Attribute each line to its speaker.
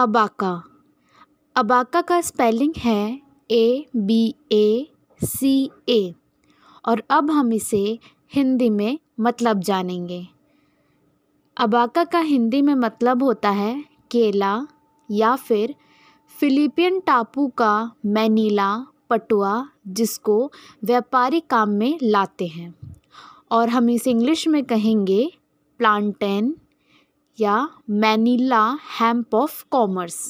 Speaker 1: abaca abaca का spelling है A B ए सी ए और अब हम इसे हिंदी में मतलब जानेंगे अबाका का हिंदी में मतलब होता है केला या फिर फिलीपियन टापू का मैनीला पटुआ जिसको व्यापारी काम में लाते हैं और हम इसे इंग्लिश में कहेंगे प्लांटेन या मैनिला
Speaker 2: हैम्प ऑफ कॉमर्स